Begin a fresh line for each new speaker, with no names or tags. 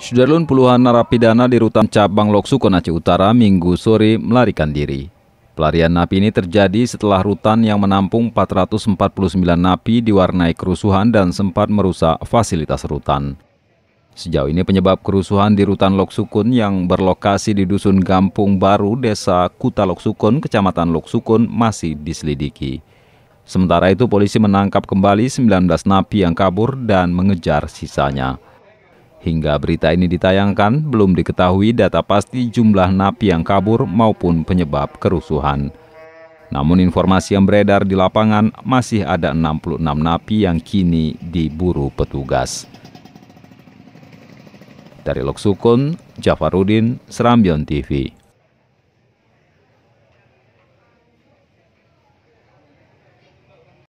Sudarlun puluhan narapidana di rutan cabang Lok Aceh Utara minggu sore melarikan diri. Pelarian napi ini terjadi setelah rutan yang menampung 449 napi diwarnai kerusuhan dan sempat merusak fasilitas rutan. Sejauh ini penyebab kerusuhan di rutan Lok Sukun yang berlokasi di Dusun Gampung Baru, Desa Kuta Lok Kecamatan Lok Sukun masih diselidiki. Sementara itu polisi menangkap kembali 19 napi yang kabur dan mengejar sisanya. Hingga berita ini ditayangkan, belum diketahui data pasti jumlah napi yang kabur maupun penyebab kerusuhan. Namun informasi yang beredar di lapangan masih ada 66 napi yang kini diburu petugas. Dari Loksukun, Jafarudin, Serambion TV.